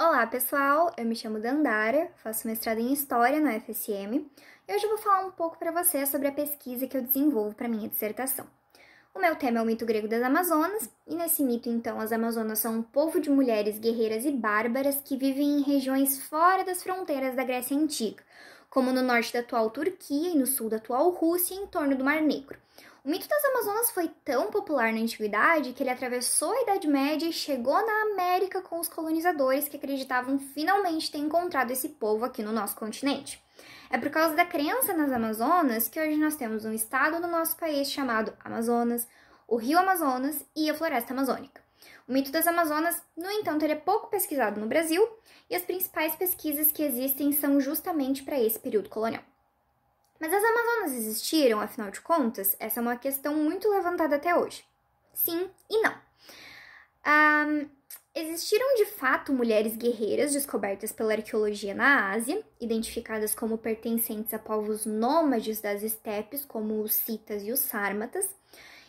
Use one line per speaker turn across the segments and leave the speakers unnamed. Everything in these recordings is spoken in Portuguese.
Olá pessoal, eu me chamo Dandara, faço mestrado em História na UFSM e hoje eu vou falar um pouco para vocês sobre a pesquisa que eu desenvolvo para minha dissertação. O meu tema é o mito grego das Amazonas e nesse mito então as Amazonas são um povo de mulheres guerreiras e bárbaras que vivem em regiões fora das fronteiras da Grécia Antiga, como no norte da atual Turquia e no sul da atual Rússia em torno do Mar Negro. O mito das Amazonas foi tão popular na antiguidade que ele atravessou a Idade Média e chegou na América com os colonizadores que acreditavam finalmente ter encontrado esse povo aqui no nosso continente. É por causa da crença nas Amazonas que hoje nós temos um estado no nosso país chamado Amazonas, o Rio Amazonas e a Floresta Amazônica. O mito das Amazonas, no entanto, ele é pouco pesquisado no Brasil e as principais pesquisas que existem são justamente para esse período colonial. Mas as Amazonas existiram, afinal de contas? Essa é uma questão muito levantada até hoje. Sim e não. Um, existiram de fato mulheres guerreiras descobertas pela arqueologia na Ásia, identificadas como pertencentes a povos nômades das estepes, como os citas e os sármatas,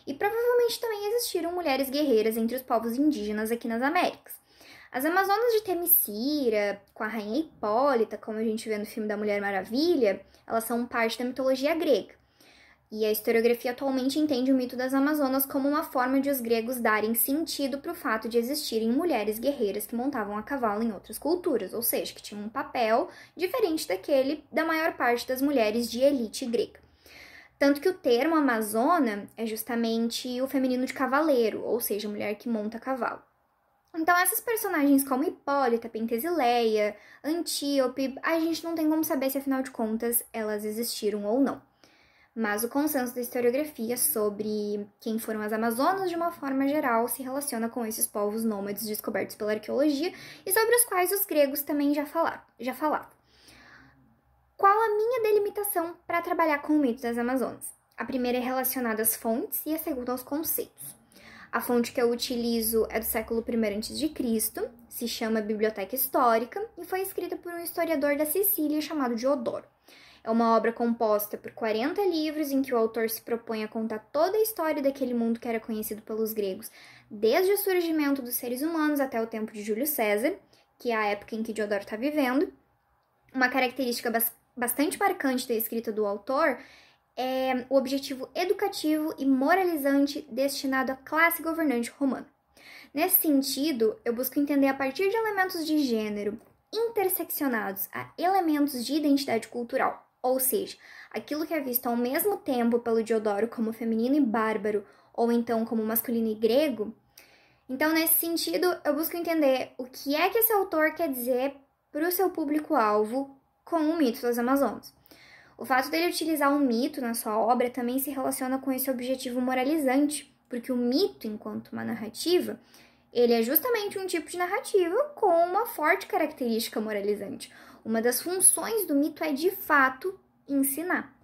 e provavelmente também existiram mulheres guerreiras entre os povos indígenas aqui nas Américas. As Amazonas de Temiscira, com a Rainha Hipólita, como a gente vê no filme da Mulher Maravilha, elas são parte da mitologia grega. E a historiografia atualmente entende o mito das Amazonas como uma forma de os gregos darem sentido para o fato de existirem mulheres guerreiras que montavam a cavalo em outras culturas, ou seja, que tinham um papel diferente daquele da maior parte das mulheres de elite grega. Tanto que o termo Amazona é justamente o feminino de cavaleiro, ou seja, mulher que monta cavalo. Então, essas personagens como Hipólita, Pentesileia, Antíope, a gente não tem como saber se afinal de contas elas existiram ou não. Mas o consenso da historiografia sobre quem foram as Amazonas, de uma forma geral, se relaciona com esses povos nômades descobertos pela arqueologia e sobre os quais os gregos também já falaram. Já falaram. Qual a minha delimitação para trabalhar com o mito das Amazonas? A primeira é relacionada às fontes e a segunda aos conceitos. A fonte que eu utilizo é do século I a.C., se chama Biblioteca Histórica e foi escrita por um historiador da Sicília chamado Diodoro. É uma obra composta por 40 livros em que o autor se propõe a contar toda a história daquele mundo que era conhecido pelos gregos, desde o surgimento dos seres humanos até o tempo de Júlio César, que é a época em que Diodoro está vivendo. Uma característica bastante marcante da escrita do autor é, o objetivo educativo e moralizante destinado à classe governante romana. Nesse sentido, eu busco entender a partir de elementos de gênero interseccionados a elementos de identidade cultural, ou seja, aquilo que é visto ao mesmo tempo pelo Diodoro como feminino e bárbaro, ou então como masculino e grego. Então, nesse sentido, eu busco entender o que é que esse autor quer dizer para o seu público-alvo com o mito das Amazonas. O fato dele utilizar um mito na sua obra também se relaciona com esse objetivo moralizante, porque o mito, enquanto uma narrativa, ele é justamente um tipo de narrativa com uma forte característica moralizante. Uma das funções do mito é, de fato, ensinar.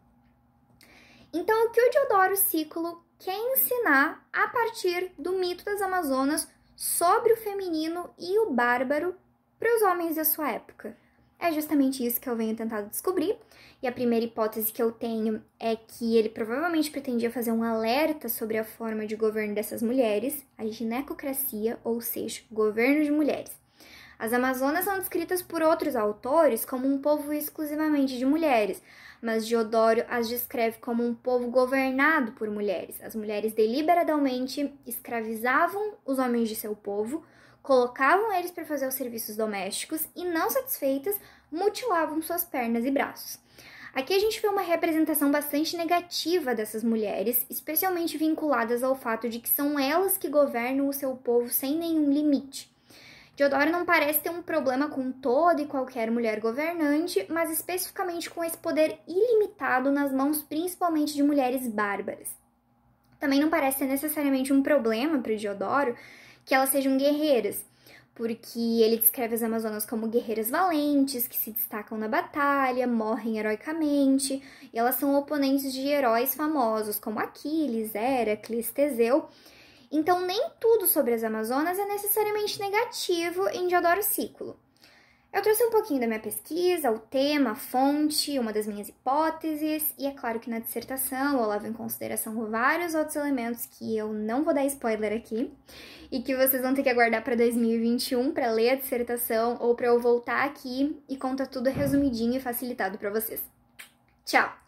Então, o que o Diodoro Ciclo quer ensinar a partir do mito das Amazonas sobre o feminino e o bárbaro para os homens da sua época? É justamente isso que eu venho tentando descobrir. E a primeira hipótese que eu tenho é que ele provavelmente pretendia fazer um alerta sobre a forma de governo dessas mulheres, a ginecocracia, ou seja, governo de mulheres. As Amazonas são descritas por outros autores como um povo exclusivamente de mulheres, mas Diodoro as descreve como um povo governado por mulheres. As mulheres deliberadamente escravizavam os homens de seu povo, colocavam eles para fazer os serviços domésticos e, não satisfeitas, mutilavam suas pernas e braços. Aqui a gente vê uma representação bastante negativa dessas mulheres, especialmente vinculadas ao fato de que são elas que governam o seu povo sem nenhum limite. Diodoro não parece ter um problema com toda e qualquer mulher governante, mas especificamente com esse poder ilimitado nas mãos principalmente de mulheres bárbaras. Também não parece ser necessariamente um problema para Diodoro que elas sejam guerreiras, porque ele descreve as Amazonas como guerreiras valentes, que se destacam na batalha, morrem heroicamente, e elas são oponentes de heróis famosos como Aquiles, Heracles, Teseu. Então, nem tudo sobre as Amazonas é necessariamente negativo em Diodoro Ciclo. Eu trouxe um pouquinho da minha pesquisa, o tema, a fonte, uma das minhas hipóteses, e é claro que na dissertação eu levo em consideração vários outros elementos que eu não vou dar spoiler aqui e que vocês vão ter que aguardar para 2021 para ler a dissertação ou para eu voltar aqui e contar tudo resumidinho e facilitado para vocês. Tchau!